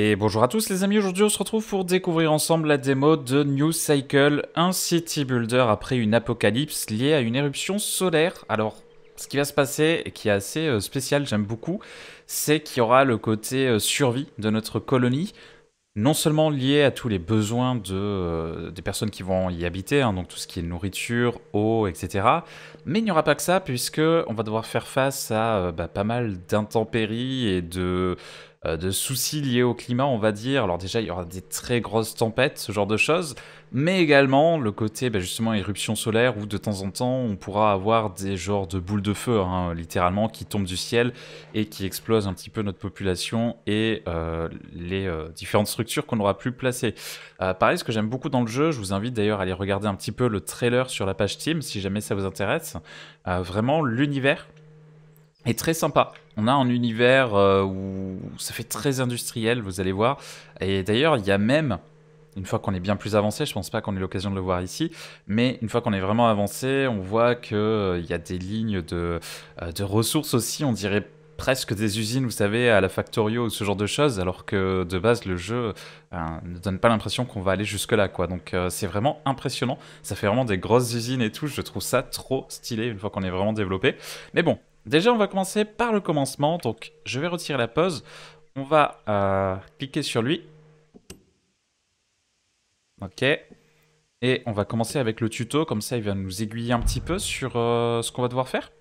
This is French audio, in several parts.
Et bonjour à tous les amis, aujourd'hui on se retrouve pour découvrir ensemble la démo de New Cycle, un city builder après une apocalypse liée à une éruption solaire. Alors, ce qui va se passer, et qui est assez euh, spécial, j'aime beaucoup, c'est qu'il y aura le côté euh, survie de notre colonie, non seulement lié à tous les besoins de, euh, des personnes qui vont y habiter, hein, donc tout ce qui est nourriture, eau, etc. Mais il n'y aura pas que ça, puisque on va devoir faire face à bah, pas mal d'intempéries et de, euh, de soucis liés au climat, on va dire. Alors déjà, il y aura des très grosses tempêtes, ce genre de choses, mais également le côté bah, justement éruption solaire où de temps en temps on pourra avoir des genres de boules de feu, hein, littéralement, qui tombent du ciel et qui explosent un petit peu notre population et euh, les euh, différentes structures qu'on aura plus placer. pareil, ce que j'aime beaucoup dans le jeu, je vous invite d'ailleurs à aller regarder un petit peu le trailer sur la page Team si jamais ça vous intéresse. vraiment, l'univers est très sympa on a un univers euh, où ça fait très industriel, vous allez voir. Et d'ailleurs, il y a même, une fois qu'on est bien plus avancé, je pense pas qu'on ait l'occasion de le voir ici, mais une fois qu'on est vraiment avancé, on voit qu'il euh, y a des lignes de, euh, de ressources aussi, on dirait presque des usines, vous savez, à la Factorio ou ce genre de choses, alors que de base, le jeu ne donne pas l'impression qu'on va aller jusque-là, quoi. Donc, c'est vraiment impressionnant. Ça fait vraiment des grosses usines et tout. Je trouve ça trop stylé une fois qu'on est vraiment développé. Mais bon, Déjà, on va commencer par le commencement. Donc, je vais retirer la pause. On va euh, cliquer sur lui. Ok. Et on va commencer avec le tuto. Comme ça, il va nous aiguiller un petit peu sur euh, ce qu'on va devoir faire.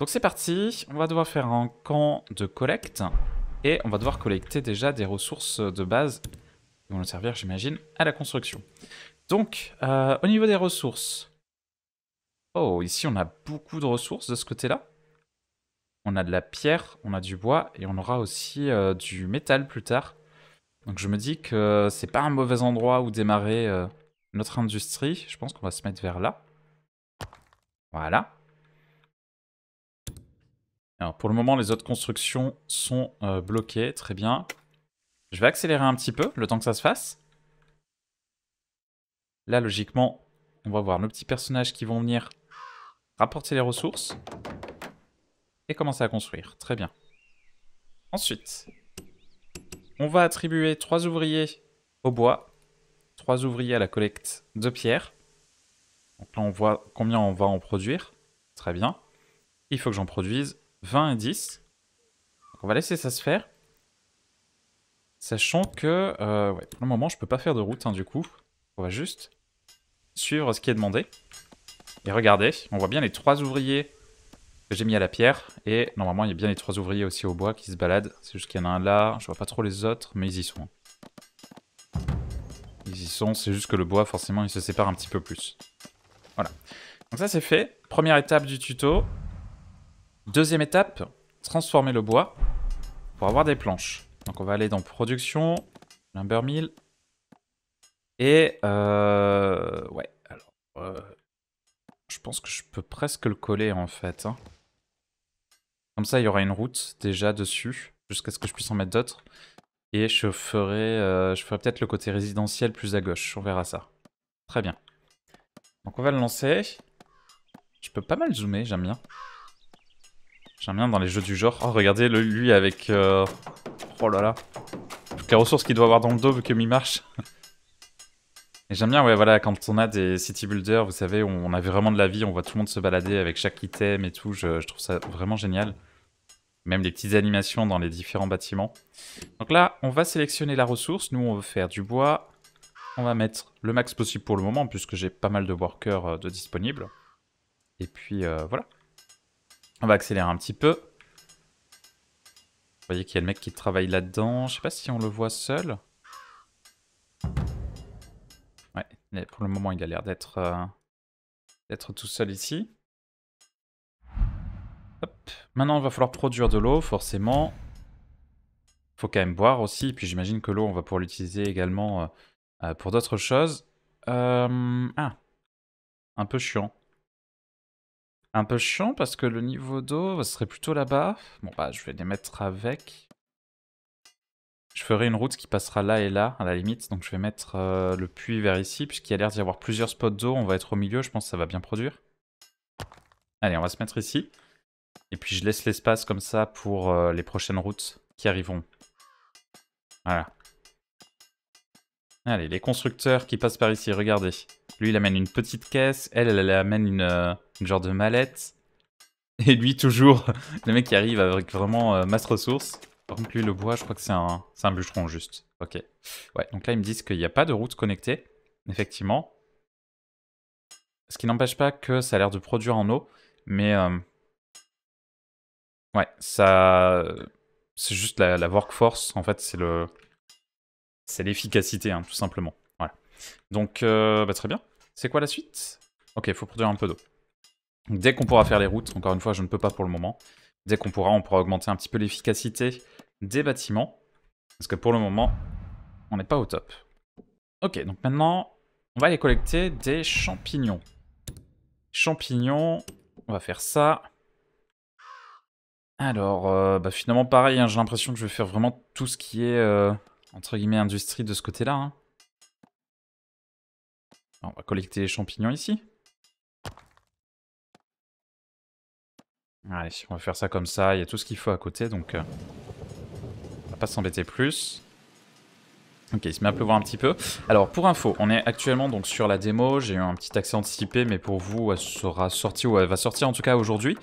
Donc, c'est parti. On va devoir faire un camp de collecte. Et on va devoir collecter déjà des ressources de base qui vont nous servir, j'imagine, à la construction. Donc, euh, au niveau des ressources... Oh, ici, on a beaucoup de ressources de ce côté-là on a de la pierre, on a du bois et on aura aussi euh, du métal plus tard. Donc je me dis que c'est pas un mauvais endroit où démarrer euh, notre industrie. Je pense qu'on va se mettre vers là. Voilà. Alors pour le moment, les autres constructions sont euh, bloquées. Très bien. Je vais accélérer un petit peu, le temps que ça se fasse. Là, logiquement, on va voir nos petits personnages qui vont venir rapporter les ressources et commencer à construire. Très bien. Ensuite, on va attribuer 3 ouvriers au bois, trois ouvriers à la collecte de pierres Donc là, on voit combien on va en produire. Très bien. Il faut que j'en produise 20 et 10. on va laisser ça se faire. Sachant que, euh, pour le moment, je ne peux pas faire de route, hein, du coup. On va juste suivre ce qui est demandé. Et regardez, on voit bien les trois ouvriers j'ai mis à la pierre. Et normalement, il y a bien les trois ouvriers aussi au bois qui se baladent. C'est juste qu'il y en a un là. Je vois pas trop les autres, mais ils y sont. Ils y sont. C'est juste que le bois, forcément, il se sépare un petit peu plus. Voilà. Donc ça, c'est fait. Première étape du tuto. Deuxième étape, transformer le bois pour avoir des planches. Donc on va aller dans production, lumber mill. Et euh, ouais, alors euh, je pense que je peux presque le coller en fait. Hein. Comme ça, il y aura une route déjà dessus, jusqu'à ce que je puisse en mettre d'autres. Et je ferai, euh, ferai peut-être le côté résidentiel plus à gauche. On verra ça. Très bien. Donc on va le lancer. Je peux pas mal zoomer, j'aime bien. J'aime bien dans les jeux du genre. Oh, regardez lui avec... Euh, oh là là. Toutes les ressources qu'il doit avoir dans le dos vu que mi marche. j'aime bien, ouais, voilà, quand on a des city builders, vous savez, on a vraiment de la vie, on voit tout le monde se balader avec chaque item et tout. Je, trouve ça vraiment génial. Même les petites animations dans les différents bâtiments. Donc là, on va sélectionner la ressource. Nous, on veut faire du bois. On va mettre le max possible pour le moment, puisque j'ai pas mal de workers euh, de disponibles. Et puis, euh, voilà. On va accélérer un petit peu. Vous voyez qu'il y a le mec qui travaille là-dedans. Je sais pas si on le voit seul pour le moment, il a l'air d'être euh, tout seul ici. Maintenant, il va falloir produire de l'eau, forcément. Faut quand même boire aussi. Puis j'imagine que l'eau, on va pouvoir l'utiliser également euh, euh, pour d'autres choses. Ah, un peu chiant. Un peu chiant parce que le niveau d'eau serait plutôt là-bas. Bon bah, je vais les mettre avec. Je ferai une route qui passera là et là, à la limite. Donc je vais mettre euh, le puits vers ici, puisqu'il y a l'air d'y avoir plusieurs spots d'eau. On va être au milieu, je pense que ça va bien produire. Allez, on va se mettre ici. Et puis je laisse l'espace comme ça pour euh, les prochaines routes qui arriveront. Voilà. Allez, les constructeurs qui passent par ici, regardez. Lui, il amène une petite caisse. Elle, elle, amène euh, une, genre de mallette. Et lui, toujours, le mec qui arrive avec vraiment masse ressources. Par contre, lui, le bois, je crois que c'est un, un bûcheron juste. Ok. Ouais, donc là, ils me disent qu'il n'y a pas de route connectée, effectivement. Ce qui n'empêche pas que ça a l'air de produire en eau, mais... Euh, ouais, ça... C'est juste la, workforce, en fait, c'est le... C'est l'efficacité, hein, tout simplement. Voilà. Donc, euh, bah, très bien. C'est quoi la suite Ok, il faut produire un peu d'eau. Dès qu'on pourra faire les routes, encore une fois, je ne peux pas pour le moment. Dès qu'on pourra, on pourra augmenter un petit peu l'efficacité des bâtiments. Parce que pour le moment, on n'est pas au top. Ok, donc maintenant, on va aller collecter des champignons. Champignons, on va faire ça. Alors, euh, bah, finalement, pareil, hein, j'ai l'impression que je vais faire vraiment tout ce qui est, euh, entre guillemets, industrie de ce côté-là. Hein. On va collecter les champignons ici. Allez, on va faire ça comme ça. Il y a tout ce qu'il faut à côté, donc... Euh, pas s'embêter plus. Ok, il se met à pleuvoir un petit peu. Alors, pour info, on est actuellement donc sur la démo. J'ai eu un petit accès anticipé, mais pour vous, elle sera sortie, ou elle va sortir en tout cas aujourd'hui.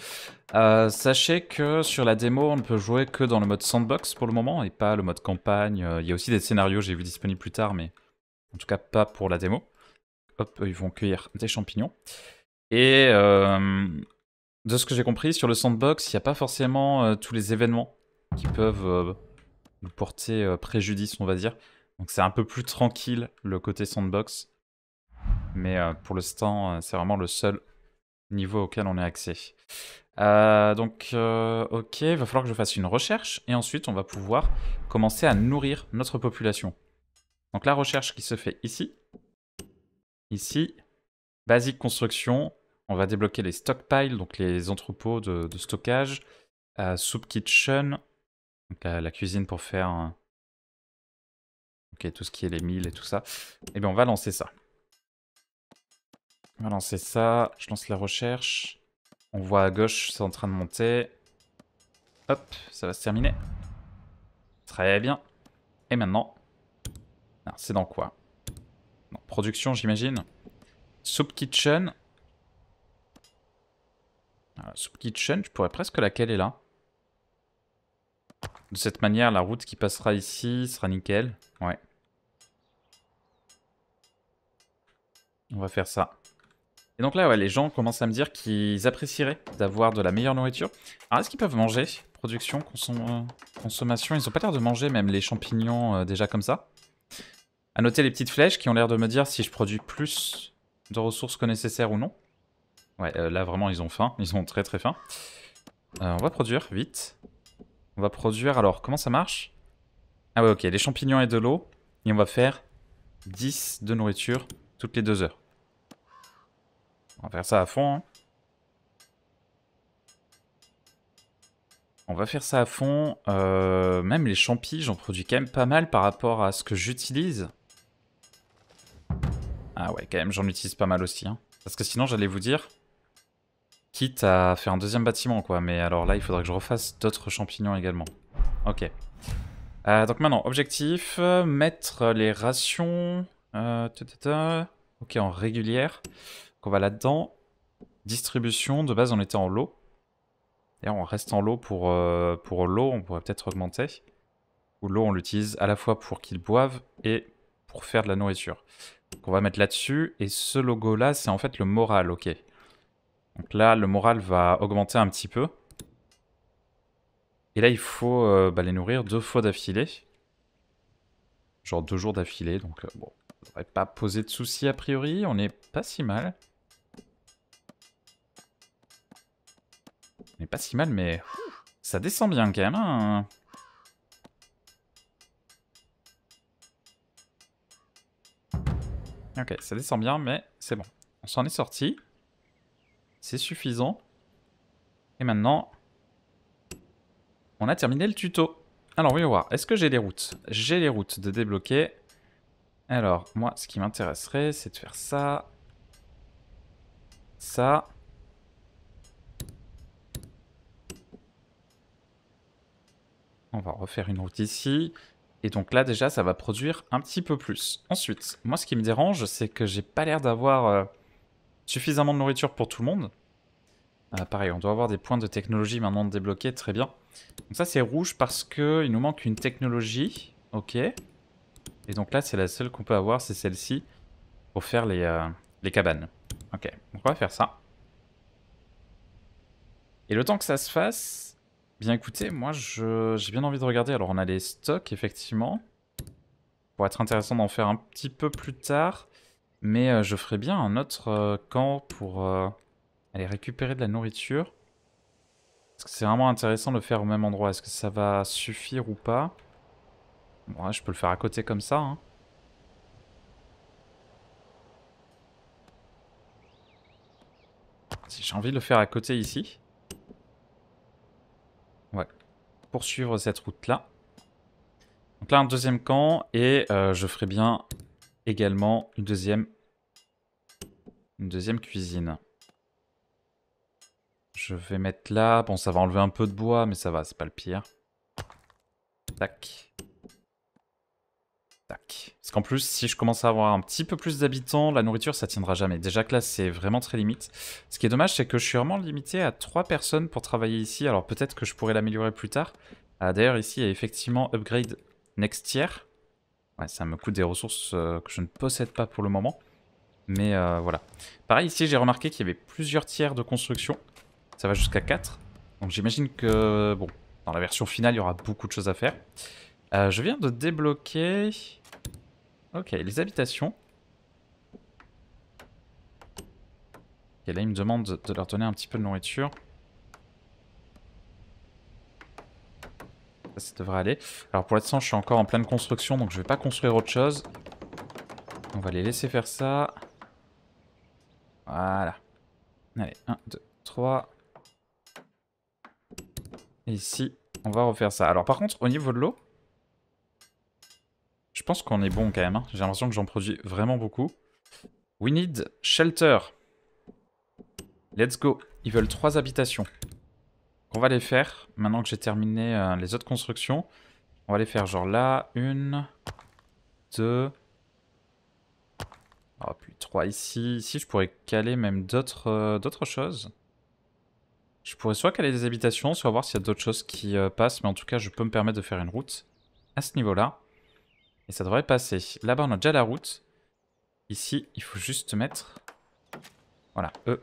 Euh, sachez que sur la démo, on ne peut jouer que dans le mode sandbox pour le moment, et pas le mode campagne. Euh, il y a aussi des scénarios, j'ai vu disponibles plus tard, mais en tout cas pas pour la démo. Hop, ils vont cueillir des champignons. Et euh, de ce que j'ai compris, sur le sandbox, il n'y a pas forcément tous les événements qui peuvent nous porter euh, préjudice, on va dire. Donc c'est un peu plus tranquille le côté sandbox. Mais euh, pour l'instant, euh, c'est vraiment le seul niveau auquel on est accès. donc, ok, il va falloir que je fasse une recherche et ensuite on va pouvoir commencer à nourrir notre population. Donc la recherche qui se fait ici, ici, basique construction, on va débloquer les stockpiles, donc les entrepôts de, stockage, soup kitchen, euh, la, cuisine pour faire hein, ok tout ce qui est les milles et tout ça. Et eh bien on va lancer ça. On va lancer ça. Je lance la recherche. On voit à gauche, c'est en train de monter. Hop, ça va se terminer. Très bien. Et maintenant, c'est dans quoi Production, j'imagine. Soup Kitchen. soup Kitchen, je pourrais presque laquelle est là de cette manière, la route qui passera ici sera nickel. Ouais. On va faire ça. Et donc là, ouais, les gens commencent à me dire qu'ils apprécieraient d'avoir de la meilleure nourriture. Alors, est-ce qu'ils peuvent manger Production, euh, consommation. Ils n'ont pas l'air de manger, même les champignons euh, déjà comme ça. À noter les petites flèches qui ont l'air de me dire si je produis plus de ressources que nécessaire ou non. Ouais, euh, là, vraiment, ils ont faim. Ils ont très, très faim. on va produire, vite. On va produire... Alors, comment ça marche Ah ouais, ok. Les champignons et de l'eau. Et on va faire 10 de nourriture toutes les 2 heures. On va faire ça à fond. Hein. On va faire ça à fond. Euh, même les champignons j'en produis quand même pas mal par rapport à ce que j'utilise. Ah ouais, quand même, j'en utilise pas mal aussi. Hein. Parce que sinon, j'allais vous dire... Quitte à faire un deuxième bâtiment, quoi. Mais alors là, il faudrait que je refasse d'autres champignons également. Ok. Euh, donc maintenant, objectif, mettre les rations... Euh, ok, en régulière. Donc on va là-dedans. Distribution, de base on était en l'eau Et on reste en l'eau pour, euh, pour l'eau, on pourrait peut-être augmenter. Ou l'eau on l'utilise à la fois pour qu'ils boivent et pour faire de la nourriture. Donc on va mettre là-dessus. Et ce logo-là, c'est en fait le moral, ok. Donc là, le moral va augmenter un petit peu. Et là, il faut euh, bah, les nourrir deux fois d'affilée. Genre deux jours d'affilée, donc euh, bon, ça devrait pas poser de soucis a priori, on n'est pas si mal. On n'est pas si mal, mais ça descend bien quand même. Hein. ok, ça descend bien, mais c'est bon. On s'en est sorti. C'est suffisant. Et maintenant, on a terminé le tuto. Alors, voyons voir. Est-ce que j'ai les routes J'ai les routes de débloquer. Alors, moi, ce qui m'intéresserait, c'est de faire ça. Ça. On va refaire une route ici. Et donc là, déjà, ça va produire un petit peu plus. Ensuite, moi, ce qui me dérange, c'est que j'ai pas l'air d'avoir... Euh, suffisamment de nourriture pour tout le monde. Euh, pareil, on doit avoir des points de technologie maintenant débloqués, très bien. Donc ça c'est rouge parce qu'il nous manque une technologie, ok. Et donc là c'est la seule qu'on peut avoir, c'est celle-ci, pour faire les, euh, les cabanes. Ok, donc on va faire ça. Et le temps que ça se fasse, bien écoutez, moi j'ai bien envie de regarder. Alors on a les stocks effectivement, pour être intéressant d'en faire un petit peu plus tard. Mais euh, je ferai bien un autre euh, camp pour euh, aller récupérer de la nourriture. Parce que c'est vraiment intéressant de le faire au même endroit. Est-ce que ça va suffire ou pas Moi, je peux le faire à côté comme ça. Hein. Si j'ai envie de le faire à côté ici. Ouais. Poursuivre cette route-là. Donc là, un deuxième camp. Et je ferai bien également une deuxième, une deuxième cuisine. Je vais mettre là. Bon, ça va enlever un peu de bois, mais ça va, c'est pas le pire. Tac. Tac. Parce qu'en plus, si je commence à avoir un petit peu plus d'habitants, la nourriture, ça tiendra jamais. Déjà que là, c'est vraiment très limite. Ce qui est dommage, c'est que je suis vraiment limité à 3 personnes pour travailler ici. Alors peut-être que je pourrais l'améliorer plus tard. Ah, d'ailleurs, ici, il y a effectivement upgrade next tier ça me coûte des ressources euh, que je ne possède pas pour le moment. Mais euh, voilà. Pareil, ici, j'ai remarqué qu'il y avait plusieurs tiers de construction. Ça va jusqu'à 4. Donc j'imagine que, bon, dans la version finale, il y aura beaucoup de choses à faire. Euh, je viens de débloquer... Ok, les habitations. Et là, il me demande de leur donner un petit peu de nourriture. ça devrait aller. Alors pour l'instant, je suis encore en pleine construction, donc je vais pas construire autre chose. On va les laisser faire ça. Voilà. Allez, 1, 2, 3. Et ici, on va refaire ça. Alors par contre, au niveau de l'eau, je pense qu'on est bon quand même. Hein. J'ai l'impression que j'en produis vraiment beaucoup. We need shelter. Let's go. Ils veulent trois habitations on va les faire, maintenant que j'ai terminé euh, les autres constructions, on va les faire genre là, une, deux, ah, puis trois ici. Ici, je pourrais caler même euh, d'autres choses. Je pourrais soit caler des habitations, soit voir s'il y a d'autres choses qui euh, passent, mais en tout cas, je peux me permettre de faire une route à ce niveau-là. Et ça devrait passer. Là-bas, on a déjà la route. Ici, il faut juste mettre... Voilà, eux,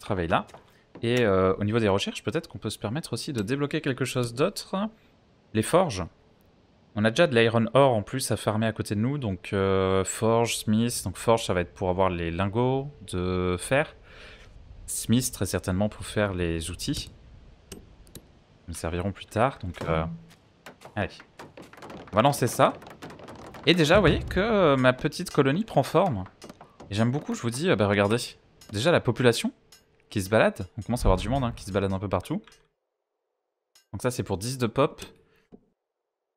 travaille là. Et euh, au niveau des recherches, peut-être qu'on peut se permettre aussi de débloquer quelque chose d'autre. Les forges. On a déjà de l'iron ore en plus à farmer à côté de nous, donc euh, forge, smith. Donc forge, ça va être pour avoir les lingots de fer. Smith, très certainement pour faire les outils. Ils me serviront plus tard, donc... Euh, allez. On va lancer ça. Et déjà, vous voyez que ma petite colonie prend forme. Et j'aime beaucoup, je vous dis, bah regardez. Déjà, la population, qui se balade. On commence à avoir du monde hein, qui se balade un peu partout. Donc ça, c'est pour 10 de pop.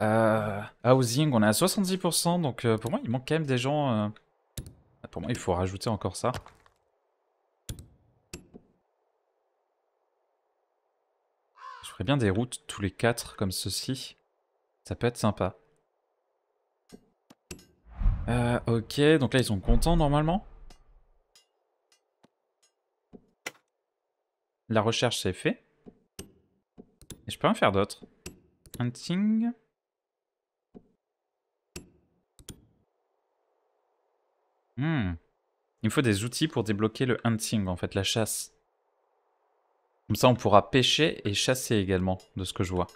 Euh, housing, on est à 70%, donc euh, pour moi, il manque quand même des gens. Euh. Pour moi, il faut rajouter encore ça. Je ferais bien des routes tous les 4 comme ceci. Ça peut être sympa. ok, donc là, ils sont contents normalement. La recherche, c'est fait. Et je peux en faire d'autres. Hunting. Hmm. Il me faut des outils pour débloquer le hunting, en fait, la chasse. Comme ça, on pourra pêcher et chasser également, de ce que je vois.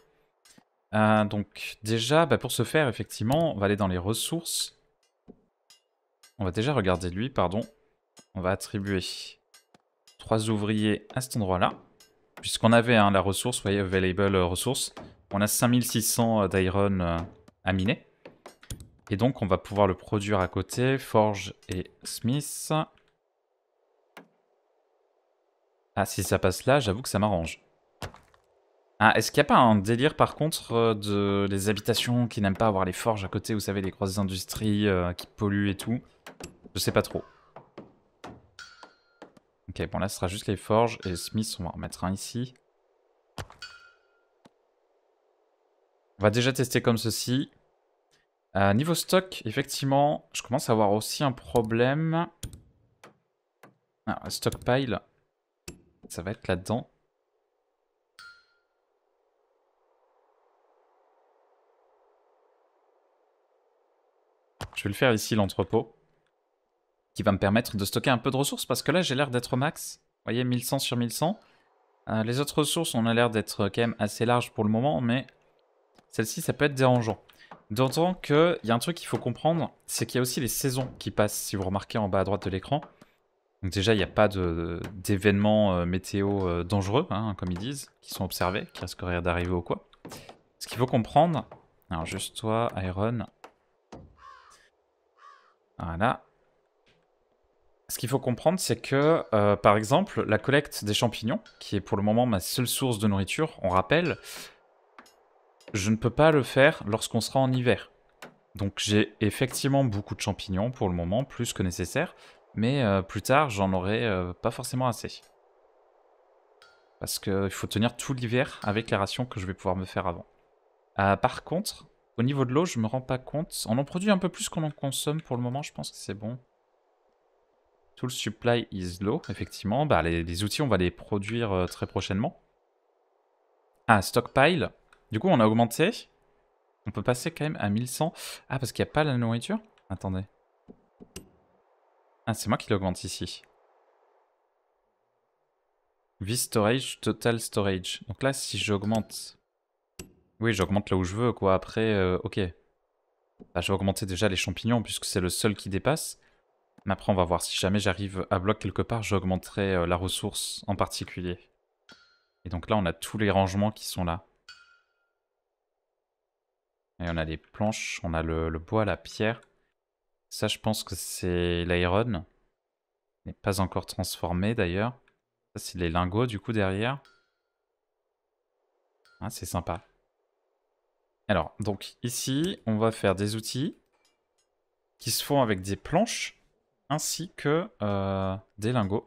Euh, donc, déjà, bah, pour ce faire, effectivement, on va aller dans les ressources. On va déjà regarder lui, pardon. On va attribuer trois ouvriers à cet endroit-là. Puisqu'on avait hein, la ressource, voyez, available euh, ressource. On a 5600 euh, d'iron euh, à miner. Et donc, on va pouvoir le produire à côté. Forge et Smith. Ah, si ça passe là, j'avoue que ça m'arrange. Ah, est-ce qu'il n'y a pas un délire, par contre, de les habitations qui n'aiment pas avoir les forges à côté, vous savez, les grosses industries qui polluent et tout Je sais pas trop. Ok, bon là, ce sera juste les forges. Et Smith, on va en mettre un ici. On va déjà tester comme ceci. Euh, niveau stock, effectivement, je commence à avoir aussi un problème. stock ah, stockpile, ça va être là-dedans. Je vais le faire ici, l'entrepôt va me permettre de stocker un peu de ressources, parce que là j'ai l'air d'être max. Vous voyez, 1100 sur 1100. Euh, les autres ressources, on a l'air d'être quand même assez large pour le moment, mais celle-ci, ça peut être dérangeant. D'autant qu'il y a un truc qu'il faut comprendre, c'est qu'il y a aussi les saisons qui passent, si vous remarquez en bas à droite de l'écran. Donc déjà, il n'y a pas d'événements euh, météo euh, dangereux, hein, comme ils disent, qui sont observés, qui risqueraient d'arriver ou quoi. Ce qu'il faut comprendre... Alors juste toi, Iron. Voilà ce qu'il faut comprendre, c'est que, euh, par exemple, la collecte des champignons, qui est pour le moment ma seule source de nourriture, on rappelle, je ne peux pas le faire lorsqu'on sera en hiver. Donc j'ai effectivement beaucoup de champignons pour le moment, plus que nécessaire, mais euh, plus tard, j'en aurai euh, pas forcément assez. Parce qu'il faut tenir tout l'hiver avec les rations que je vais pouvoir me faire avant. par contre, au niveau de l'eau, je me rends pas compte. On en produit un peu plus qu'on en consomme pour le moment, je pense que c'est bon. Tout le supply is low, effectivement. Bah, les, outils, on va les produire euh, très prochainement. Ah, stockpile. Du coup, on a augmenté. On peut passer quand même à 1100. Ah, parce qu'il n'y a pas la nourriture Attendez. Ah, c'est moi qui l'augmente ici. V-Storage, Total Storage. Donc là, si j'augmente... Oui, j'augmente là où je veux, quoi. Après, euh, ok. Bah, je vais augmenter déjà les champignons, puisque c'est le seul qui dépasse après, on va voir. Si jamais j'arrive à bloc quelque part, j'augmenterai euh, la ressource en particulier. Et donc là, on a tous les rangements qui sont là. Et on a les planches, on a le, bois, la pierre. Ça, je pense que c'est l'iron. N'est pas encore transformé d'ailleurs. Ça, c'est les lingots du coup derrière. Ah, c'est sympa. Alors, donc ici, on va faire des outils qui se font avec des planches ainsi que euh, des lingots.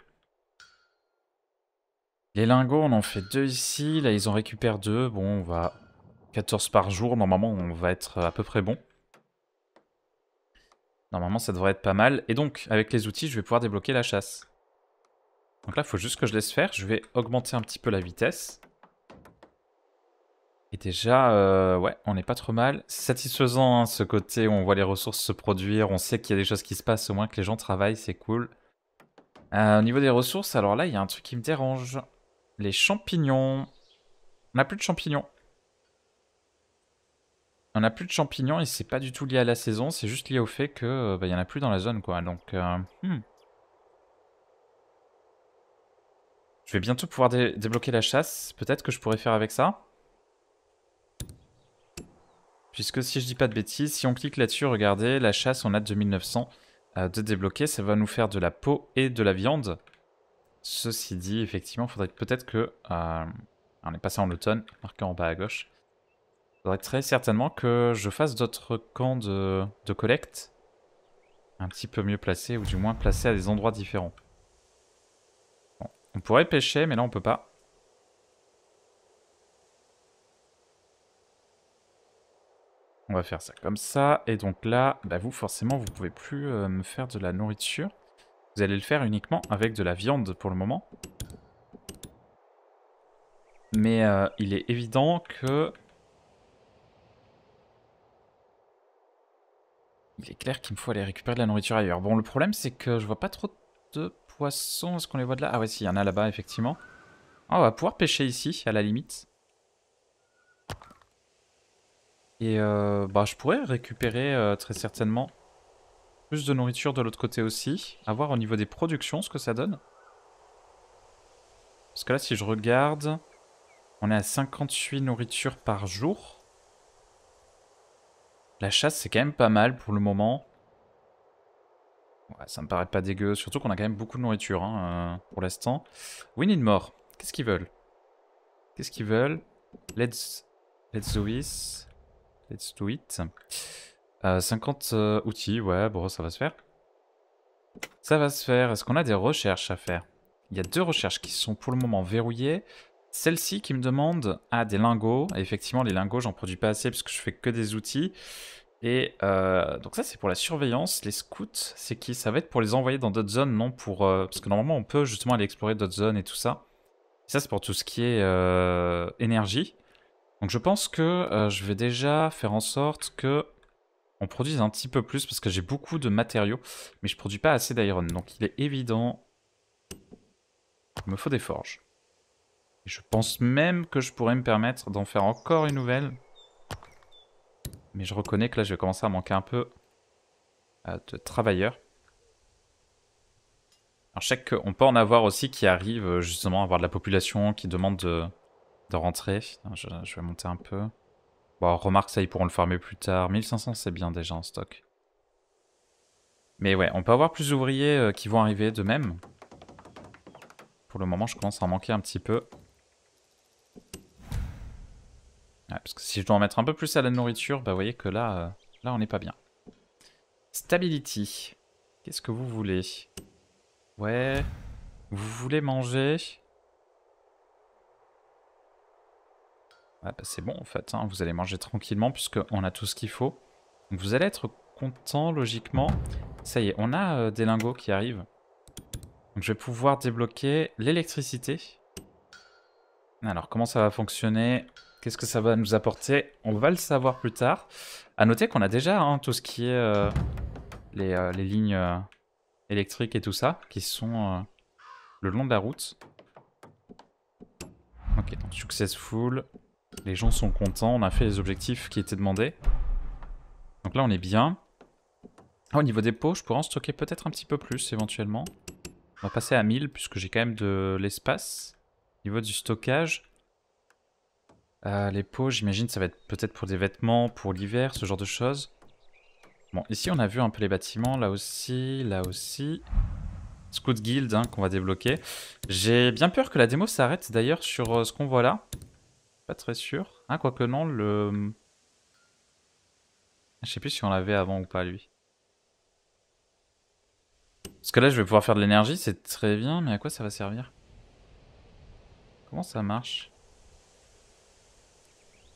Les lingots, on en fait deux ici. Là, ils en récupèrent deux. Bon, on va... 14 par jour, normalement, on va être à peu près bon. Normalement, ça devrait être pas mal. Et donc, avec les outils, je vais pouvoir débloquer la chasse. Donc là, il faut juste que je laisse faire. Je vais augmenter un petit peu la vitesse. Et déjà, euh, ouais, on n'est pas trop mal. Satisfaisant hein, ce côté où on voit les ressources se produire, on sait qu'il y a des choses qui se passent, au moins que les gens travaillent, c'est cool. Euh, au niveau des ressources, alors là, il y a un truc qui me dérange. Les champignons. On n'a plus de champignons. On n'a plus de champignons et c'est pas du tout lié à la saison, c'est juste lié au fait que euh, bah, y en a plus dans la zone quoi. Donc hmm. je vais bientôt pouvoir débloquer la chasse. Peut-être que je pourrais faire avec ça. Puisque si je dis pas de bêtises, si on clique là-dessus, regardez, la chasse, on a 2900 de débloquer. Ça va nous faire de la peau et de la viande. Ceci dit, effectivement, faudrait peut-être que... Euh, on est passé en automne, marqué en bas à gauche. Il faudrait très certainement que je fasse d'autres camps de, collecte. Un petit peu mieux placés, ou du moins placés à des endroits différents. On pourrait pêcher, mais là on peut pas. On va faire ça comme ça. Et donc là, bah, vous, forcément, vous pouvez plus euh, me faire de la nourriture. Vous allez le faire uniquement avec de la viande pour le moment. Mais euh, il est évident que... Il est clair qu'il me faut aller récupérer de la nourriture ailleurs. Bon, le problème, c'est que je vois pas trop de poissons. Est-ce qu'on les voit de là Ah ouais, si, il y en a là-bas, effectivement. on va pouvoir pêcher ici, à la limite. Et euh, bah, je pourrais récupérer euh, très certainement plus de nourriture de l'autre côté aussi. A voir au niveau des productions ce que ça donne. Parce que là, si je regarde, on est à 58 nourritures par jour. La chasse, c'est quand même pas mal pour le moment. Ouais, ça me paraît pas dégueu. Surtout qu'on a quand même beaucoup de nourriture hein, euh, pour l'instant. We need more. Qu'est-ce qu'ils veulent Qu'est-ce qu'ils veulent Let's... Let's do this. Let's do it. 50 euh, euh, outils, ouais, bon, ça va se faire. Ça va se faire. Est-ce qu'on a des recherches à faire Il y a deux recherches qui sont pour le moment verrouillées. Celle-ci qui me demande à ah, des lingots. effectivement, les lingots, j'en produis pas assez parce que je fais que des outils. Et euh, donc ça, c'est pour la surveillance. Les scouts, c'est qui Ça va être pour les envoyer dans d'autres zones, non pour, Parce que normalement, on peut justement aller explorer d'autres zones et tout ça. ça, c'est pour tout ce qui est énergie. Donc je pense que euh, je vais déjà faire en sorte que on produise un petit peu plus parce que j'ai beaucoup de matériaux, mais je produis pas assez d'iron. Donc il est évident qu'il me faut des forges. je pense même que je pourrais me permettre d'en faire encore une nouvelle. Mais je reconnais que là je vais commencer à manquer un peu euh, de travailleurs. Alors je sais qu'on peut en avoir aussi qui arrivent euh, justement à avoir de la population qui demande de de rentrer. Je, vais monter un peu. Bon, remarque, ça, ils pourront le farmer plus tard. 1500, c'est bien déjà en stock. Mais ouais, on peut avoir plus d'ouvriers euh, qui vont arriver de même. Pour le moment, je commence à en manquer un petit peu. Ouais, parce que si je dois en mettre un peu plus à la nourriture, bah vous voyez que là, euh, là on n'est pas bien. Stability. Qu'est-ce que vous voulez Ouais. Vous voulez manger Ah, bah, c'est bon en fait, hein, vous allez manger tranquillement puisqu'on a tout ce qu'il faut. vous allez être content logiquement. Ça y est, on a euh, des lingots qui arrivent. Donc je vais pouvoir débloquer l'électricité. Alors comment ça va fonctionner Qu'est-ce que ça va nous apporter On va le savoir plus tard. À noter qu'on a déjà hein, tout ce qui est euh, les, euh, les, lignes électriques et tout ça qui sont le long de la route. Ok, donc successful. Les gens sont contents, on a fait les objectifs qui étaient demandés. Donc là, on est bien. Ah, au niveau des pots, je pourrais en stocker peut-être un petit peu plus, éventuellement. On va passer à 1000, puisque j'ai quand même de l'espace. Au niveau du stockage, euh, les pots, j'imagine, ça va être peut-être pour des vêtements, pour l'hiver, ce genre de choses. Bon, ici, on a vu un peu les bâtiments. Là aussi, là aussi. Scout Guild, hein, qu'on va débloquer. J'ai bien peur que la démo s'arrête, d'ailleurs, sur euh, ce qu'on voit là très sûr. Ah, quoique non, le... Je sais plus si on l'avait avant ou pas, lui. Parce que là, je vais pouvoir faire de l'énergie, c'est très bien, mais à quoi ça va servir Comment ça marche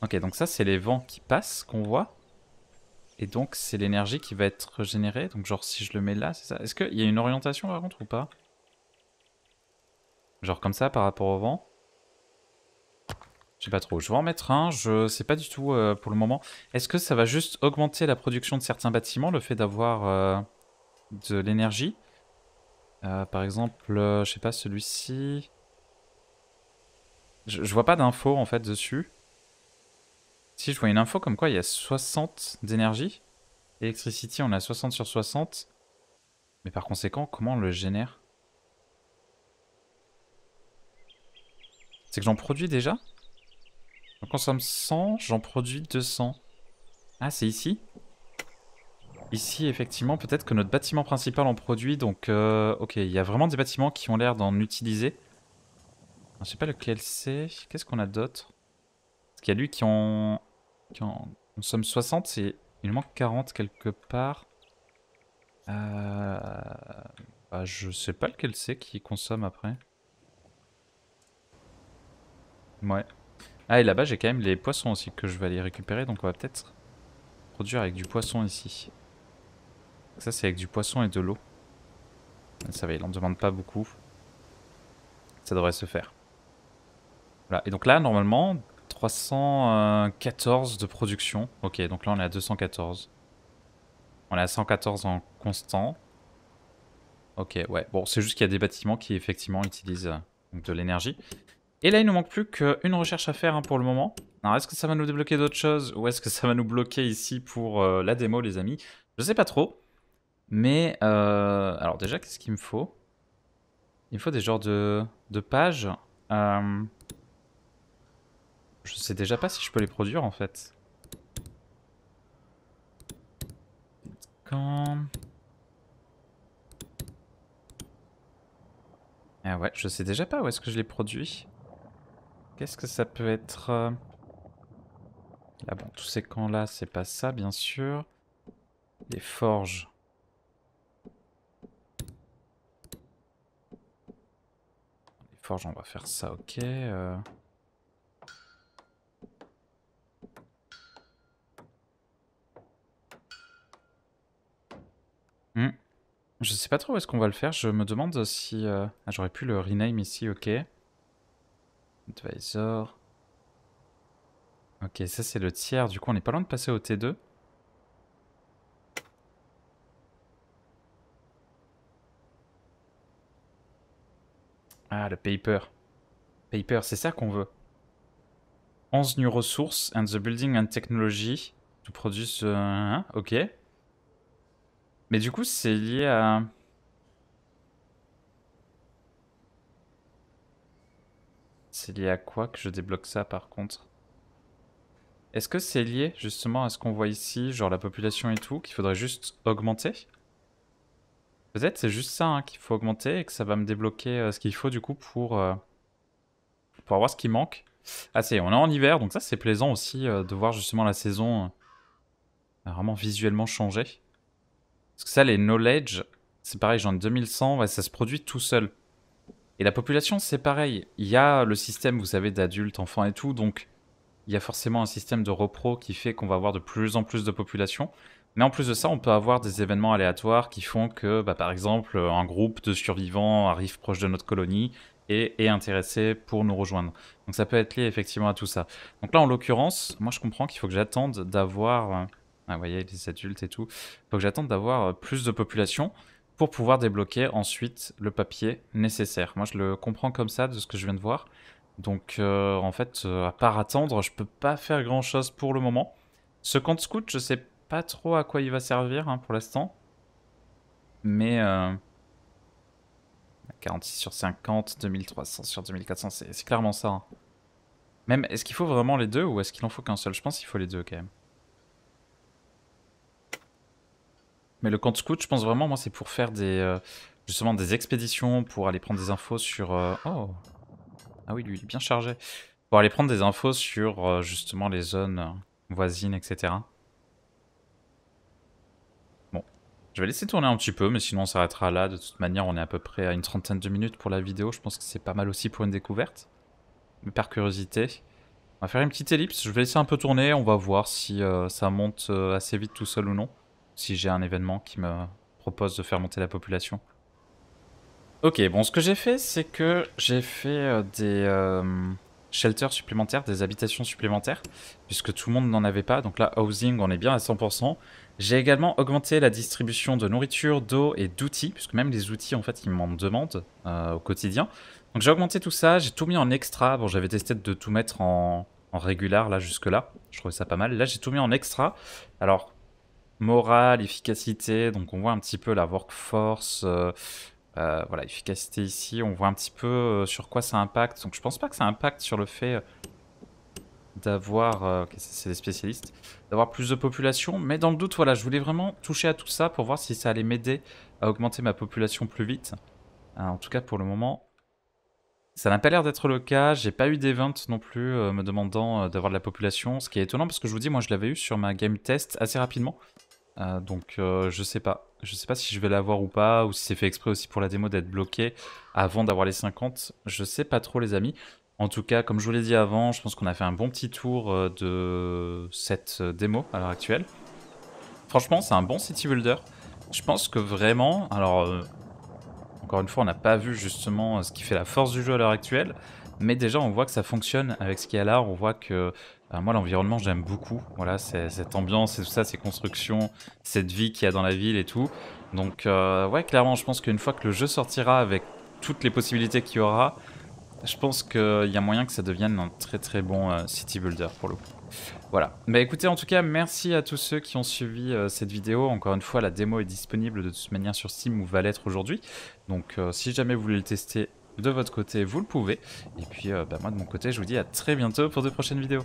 Ok, donc ça, c'est les vents qui passent, qu'on voit. Et donc, c'est l'énergie qui va être générée. Donc, genre, si je le mets là, c'est ça. Est-ce qu'il y a une orientation, par contre, ou pas Genre comme ça, par rapport au vent je sais pas trop. Je vais en mettre un. Je sais pas du tout euh, pour le moment. Est-ce que ça va juste augmenter la production de certains bâtiments, le fait d'avoir euh, de l'énergie euh, Par exemple, je sais pas, celui-ci. Je, je, vois pas d'infos en fait dessus. Si je vois une info comme quoi il y a 60 d'énergie. Electricity, on a 60 sur 60. Mais par conséquent, comment on le génère C'est que j'en produis déjà on consomme 100, j'en produis 200. Ah, c'est ici Ici, effectivement, peut-être que notre bâtiment principal en produit. Donc, euh, ok, il y a vraiment des bâtiments qui ont l'air d'en utiliser. Ah, je sais pas lequel c'est. Qu'est-ce qu'on a d'autre Parce qu'il y a lui qui en... Qui en consomme 60 c'est il manque 40 quelque part. Euh... Bah, je sais pas lequel c'est qui consomme après. Ouais. Ah, et là-bas, j'ai quand même les poissons aussi que je vais aller récupérer, donc on va peut-être produire avec du poisson ici. Ça, c'est avec du poisson et de l'eau. Ça va, il en demande pas beaucoup. Ça devrait se faire. Voilà, et donc là, normalement, 314 de production. Ok, donc là, on est à 214. On est à 114 en constant. Ok, ouais. Bon, c'est juste qu'il y a des bâtiments qui, effectivement, utilisent euh, de l'énergie. Et là, il nous manque plus qu'une recherche à faire hein, pour le moment. Alors, est-ce que ça va nous débloquer d'autres choses ou est-ce que ça va nous bloquer ici pour euh, la démo, les amis Je sais pas trop. Mais, euh, alors déjà, qu'est-ce qu'il me faut Il me faut des genres de, pages. Euh, je sais déjà pas si je peux les produire, en fait. Quand... Ah ouais, je sais déjà pas où est-ce que je les produis. Qu'est-ce que ça peut être Là, euh, ah bon, tous ces camps-là, c'est pas ça, bien sûr. Les forges. Les forges, on va faire ça, ok. Euh. Hmm. Je sais pas trop où est-ce qu'on va le faire. Je me demande si... Euh, ah, j'aurais pu le rename ici, ok. Advisor. Ok, ça c'est le tiers. Du coup, on n'est pas loin de passer au T2. Ah, le paper. Paper, c'est ça qu'on veut. 11 new resources and the building and technology to produce... Euh, hein, ok. Mais du coup, c'est lié à... C'est lié à quoi que je débloque ça par contre Est-ce que c'est lié justement à ce qu'on voit ici, genre la population et tout, qu'il faudrait juste augmenter Peut-être c'est juste ça hein, qu'il faut augmenter et que ça va me débloquer euh, ce qu'il faut du coup pour, euh, pour avoir ce qui manque. Ah c'est, on est en hiver, donc ça c'est plaisant aussi euh, de voir justement la saison vraiment visuellement changer. Parce que ça, les knowledge, c'est pareil, genre 2100, ça se produit tout seul. Et la population, c'est pareil. Il y a le système, vous savez, d'adultes, enfants et tout, donc il y a forcément un système de repro qui fait qu'on va avoir de plus en plus de population. Mais en plus de ça, on peut avoir des événements aléatoires qui font que, bah, par exemple, un groupe de survivants arrive proche de notre colonie et est intéressé pour nous rejoindre. Donc ça peut être lié effectivement à tout ça. Donc là, en l'occurrence, moi je comprends qu'il faut que j'attende d'avoir... Hein, ah, voyez, les adultes et tout. Il faut que j'attende d'avoir plus de population pour pouvoir débloquer ensuite le papier nécessaire. Moi, je le comprends comme ça de ce que je viens de voir. Donc, euh, en fait, euh, à part attendre, je peux pas faire grand chose pour le moment. Ce compte scout, je sais pas trop à quoi il va servir hein, pour l'instant. Mais 46 euh, sur 50, 2300 sur 2400, c'est clairement ça. Hein. Même, est-ce qu'il faut vraiment les deux ou est-ce qu'il en faut qu'un seul Je pense qu'il faut les deux quand même. Mais le camp scout, je pense vraiment, moi, c'est pour faire des, euh, justement des expéditions, pour aller prendre des infos sur... Euh, oh Ah oui, lui, il est bien chargé. Pour aller prendre des infos sur, euh, justement, les zones voisines, etc. Bon. Je vais laisser tourner un petit peu, mais sinon on s'arrêtera là. De toute manière, on est à peu près à une trentaine de minutes pour la vidéo. Je pense que c'est pas mal aussi pour une découverte. Mais par curiosité... On va faire une petite ellipse, je vais laisser un peu tourner, on va voir si ça monte assez vite tout seul ou non si j'ai un événement qui me propose de faire monter la population. Ok, bon, ce que j'ai fait, c'est que j'ai fait euh, des euh, shelters supplémentaires, des habitations supplémentaires, puisque tout le monde n'en avait pas. Donc là, housing, on est bien à 100%. J'ai également augmenté la distribution de nourriture, d'eau et d'outils, puisque même les outils, en fait, ils m'en demandent euh, au quotidien. Donc j'ai augmenté tout ça, j'ai tout mis en extra. Bon, j'avais testé de tout mettre en, en régular, là, jusque-là. Je trouvais ça pas mal. Là, j'ai tout mis en extra. Alors, morale, efficacité. Donc on voit un petit peu la workforce. Euh, euh, voilà, efficacité ici. On voit un petit peu euh, sur quoi ça impacte. Donc je pense pas que ça impacte sur le fait d'avoir, c'est des spécialistes, d'avoir plus de population. Mais dans le doute, voilà, je voulais vraiment toucher à tout ça pour voir si ça allait m'aider à augmenter ma population plus vite. Hein, en tout cas, pour le moment, ça n'a pas l'air d'être le cas. J'ai pas eu des ventes non plus me demandant d'avoir de la population, ce qui est étonnant parce que je vous dis, moi, je l'avais eu sur ma game test assez rapidement. Euh, donc euh, je sais pas. Je sais pas si je vais l'avoir ou pas, ou si c'est fait exprès aussi pour la démo d'être bloqué avant d'avoir les 50. Je sais pas trop les amis. En tout cas, comme je vous l'ai dit avant, je pense qu'on a fait un bon petit tour euh, de cette démo à l'heure actuelle. Franchement, c'est un bon city builder. Je pense que vraiment, alors encore une fois, on n'a pas vu justement ce qui fait la force du jeu à l'heure actuelle, mais déjà, on voit que ça fonctionne avec ce qu'il y a là. On voit que euh, moi, l'environnement, j'aime beaucoup. Voilà, cette ambiance et tout ça, ces constructions, cette vie qu'il y a dans la ville et tout. Donc, euh, ouais, clairement, je pense qu'une fois que le jeu sortira avec toutes les possibilités qu'il y aura, je pense qu'il y a moyen que ça devienne un très très bon euh, city builder pour le coup. Voilà. Mais bah, écoutez, en tout cas, merci à tous ceux qui ont suivi cette vidéo. Encore une fois, la démo est disponible de toute manière sur Steam ou va l'être aujourd'hui. Donc si jamais vous voulez le tester, de votre côté, vous le pouvez. Et puis, euh, bah, moi, de mon côté, je vous dis à très bientôt pour de prochaines vidéos.